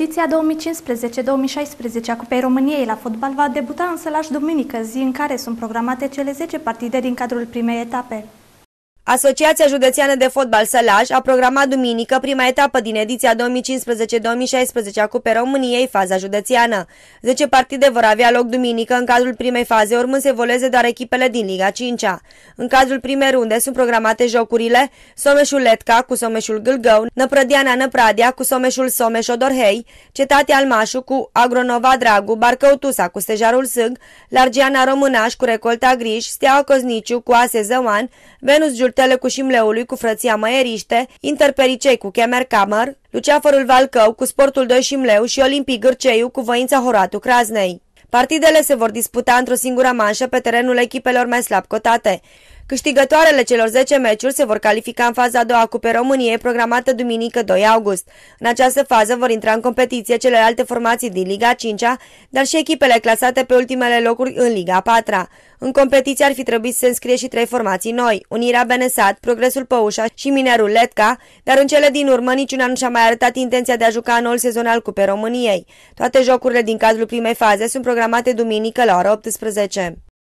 Ediția 2015-2016 a Cupei României la fotbal va debuta însă lași duminică, zi în care sunt programate cele 10 partide din cadrul primei etape. Asociația Județeană de Fotbal Sălaj a programat duminică prima etapă din ediția 2015-2016 a Cupei României, faza județeană. 10 partide vor avea loc duminică în cadrul primei faze, urmând să evolueze doar echipele din Liga 5 -a. În cadrul primei runde sunt programate jocurile Someșul Letca cu Someșul Gâlgău, Năprădiana Năpradia cu Someșul Someș Odorhei, Cetatea Almașu cu Agronova Dragu, Barcău Tusa cu Stejarul Sâg, Largiana Românaș cu Recolta Griș, Steaua Cozniciu cu Ase Zăuan, Venus Giul Vârtele cu șimleului cu frăția Măieriște, Interpericei cu Chemer Camăr, Luceafărul Valcău cu Sportul 2 Șimleu și Olimpii Gârceiu cu Voința Horatu Craznei. Partidele se vor disputa într-o singură manșă pe terenul echipelor mai slab cotate. Câștigătoarele celor 10 meciuri se vor califica în faza a doua a Cupei României, programată duminică 2 august. În această fază vor intra în competiție celelalte formații din Liga 5 -a, dar și echipele clasate pe ultimele locuri în Liga 4 -a. În competiție ar fi trebuit să se înscrie și trei formații noi, Unirea Benesat, Progresul Păușa și Minerul Letca, dar în cele din urmă niciuna nu și-a mai arătat intenția de a juca noul sezon al Cupei României. Toate jocurile din cadrul primei faze sunt programate duminică la ora 18.